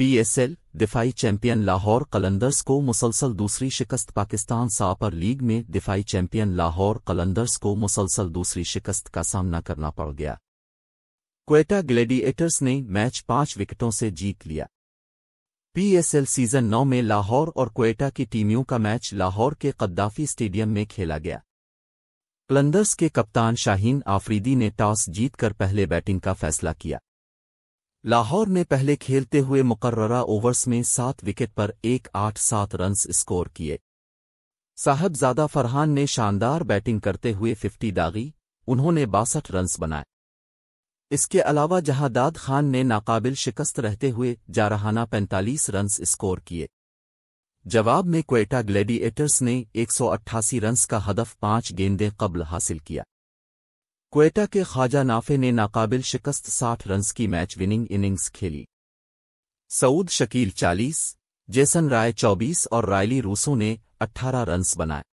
PSL दिफाई champion Lahore Qalandars को मुसलसल दूसरी शिकस्त पाकिस्तान सापर लीग में दिफाई चैंपियन लाहौर कलंदर्स को मुसलसल दूसरी शिकस्त का सामना करना पड़ गया क्वेटा ग्लेडिएटर्स ने मैच पांच विकेटों से जीत लिया पीएसएल सीजन नौ में लाहौर और क्वेटा की टीमियों का मैच लाहौर के कद्दाफी स्टेडियम में खेला गया कलंदर्स के कप्तान शाहीन आफरीदी ने टॉस जीतकर पहले बैटिंग का फैसला किया लाहौर ने पहले खेलते हुए मुकर्रा ओवर्स में सात विकेट पर एक आठ सात रन स्कोर किए साहबजादा फरहान ने शानदार बैटिंग करते हुए फिफ्टी दागी उन्होंने बासठ रन्स बनाए इसके अलावा जहादाद खान ने नाकाबिल शिकस्त रहते हुए जारहाना 45 रन्स स्कोर किए जवाब में क्वेटा ग्लेडिएटर्स ने 188 रन्स का हदफ पांच गेंदें कबल हासिल किया क्वेटा के ख्वाजा नाफे ने नाकाबिल शिकस्त साठ रन की मैच विनिंग इनिंग्स खेली सऊद शकील 40, जेसन राय 24 और रायली रूसो ने 18 रन्स बनाए